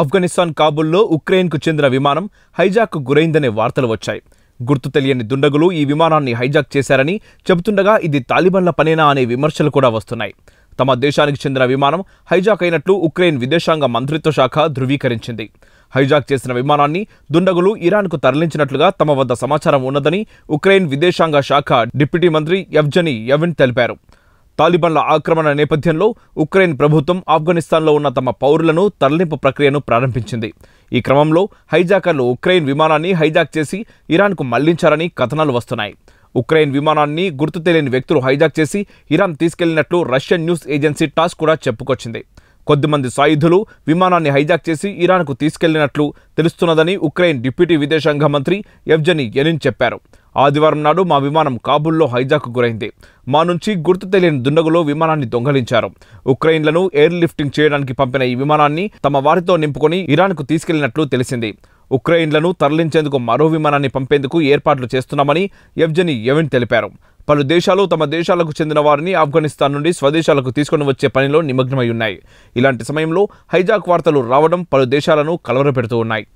ఆఫ్ఘనిస్తాన్ కాబుల్లో ఉక్రెయిన్కు చెందిన విమానం హైజాక్ గురైందనే వార్తలు వచ్చాయి గుర్తు తెలియని దుండగులు ఈ విమానాన్ని హైజాక్ చేశారని చెబుతుండగా ఇది తాలిబన్ల పనేనా అనే విమర్శలు కూడా వస్తున్నాయి తమ దేశానికి చెందిన విమానం హైజాక్ అయినట్లు ఉక్రెయిన్ విదేశాంగ మంత్రిత్వ శాఖ ధృవీకరించింది హైజాక్ చేసిన విమానాన్ని దుండగులు ఇరాన్కు తరలించినట్లుగా తమ వద్ద సమాచారం ఉన్నదని ఉక్రెయిన్ విదేశాంగ శాఖ డిప్యూటీ మంత్రి ఎఫ్జనీ యవిన్ తెలిపారు తాలిబాన్ల ఆక్రమణ నేపథ్యంలో ఉక్రెయిన్ ప్రభుత్వం ఆఫ్ఘనిస్తాన్లో ఉన్న తమ పౌరులను తరలింపు ప్రక్రియను ప్రారంభించింది ఈ క్రమంలో హైజాకర్లు ఉక్రెయిన్ విమానాన్ని హైజాక్ చేసి ఇరాన్కు మళ్లించారని కథనాలు వస్తున్నాయి ఉక్రెయిన్ విమానాన్ని గుర్తు తెలియని వ్యక్తులు హైజాక్ చేసి ఇరాన్ తీసుకెళ్లినట్లు రష్యన్ న్యూస్ ఏజెన్సీ టాస్ కూడా చెప్పుకొచ్చింది కొద్దిమంది సాయుధులు విమానాన్ని హైజాక్ చేసి ఇరాన్కు తీసుకెళ్లినట్లు తెలుస్తున్నదని ఉక్రెయిన్ డిప్యూటీ విదేశాంగ మంత్రి ఎవ్జని ఎనిన్ చెప్పారు ఆదివారం నాడు మా విమానం కాబుల్లో హైజాక్ గురైంది మా నుంచి గుర్తు తెలియని దుండగులో విమానాన్ని దొంగలించారు ఉక్రెయిన్లను ఎయిర్ లిఫ్టింగ్ చేయడానికి పంపిన ఈ విమానాన్ని తమ వారితో నింపుకొని ఇరాన్కు తీసుకెళ్లినట్లు తెలిసింది ఉక్రెయిన్లను తరలించేందుకు మరో విమానాన్ని పంపేందుకు ఏర్పాట్లు చేస్తున్నామని ఎవ్జని ఎవిన్ తెలిపారు పలు దేశాలు తమ దేశాలకు చెందిన వారిని ఆఫ్ఘనిస్తాన్ నుండి స్వదేశాలకు తీసుకొని వచ్చే పనిలో నిమగ్నమై ఉన్నాయి ఇలాంటి సమయంలో హైజాక్ వార్తలు రావడం పలు దేశాలను కలవరపెడుతూ ఉన్నాయి